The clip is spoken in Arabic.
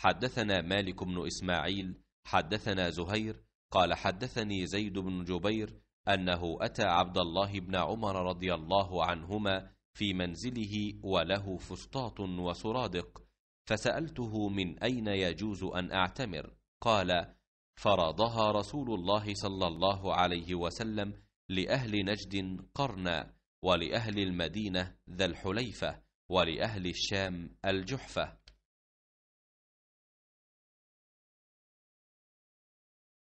حدثنا مالك بن إسماعيل حدثنا زهير قال حدثني زيد بن جبير أنه أتى عبد الله بن عمر رضي الله عنهما في منزله وله فسطاط وسرادق فسألته من أين يجوز أن أعتمر قال فرضها رسول الله صلى الله عليه وسلم لأهل نجد قرنا ولأهل المدينة ذا الحليفة ولأهل الشام الجحفة